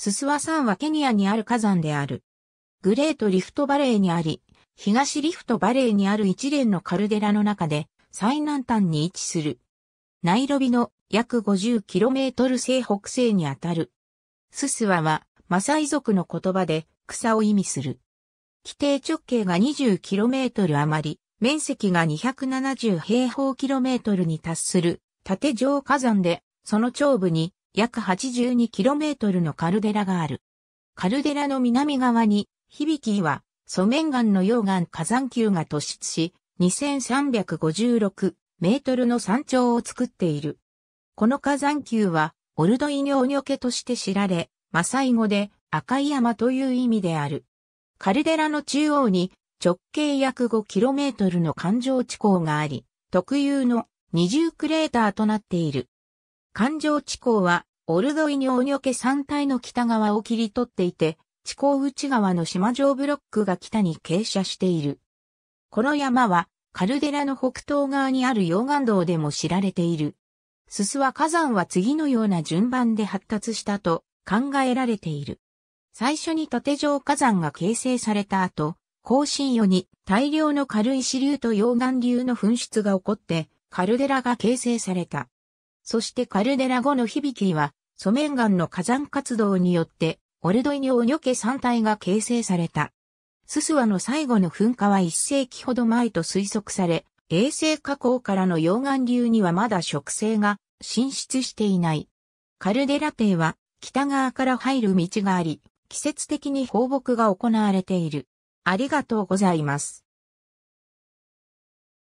ススワ山はケニアにある火山である。グレートリフトバレーにあり、東リフトバレーにある一連のカルデラの中で最南端に位置する。ナイロビの約 50km 西北西にあたる。ススワはマサイ族の言葉で草を意味する。規定直径が 20km 余り、面積が270平方キロメートルに達する縦状火山で、その頂部に約 82km のカルデラがある。カルデラの南側に、響は、ソメンガンの溶岩火山球が突出し、2356メートルの山頂を作っている。この火山球は、オルドイニョーニョケとして知られ、マサイ語で赤い山という意味である。カルデラの中央に直径約 5km の環状地溝があり、特有の二重クレーターとなっている。環状地溝は、オルドイニョーニョケ山体の北側を切り取っていて、地溝内側の島状ブロックが北に傾斜している。この山は、カルデラの北東側にある溶岩道でも知られている。すすは火山は次のような順番で発達したと考えられている。最初に縦状火山が形成された後、更新よに大量の軽石流と溶岩流の噴出が起こって、カルデラが形成された。そしてカルデラ後の響きは、ソメン岩の火山活動によって、オルドイニオニョケ山体が形成された。ススワの最後の噴火は1世紀ほど前と推測され、衛星火口からの溶岩流にはまだ植生が進出していない。カルデラ邸は北側から入る道があり、季節的に放牧が行われている。ありがとうございます。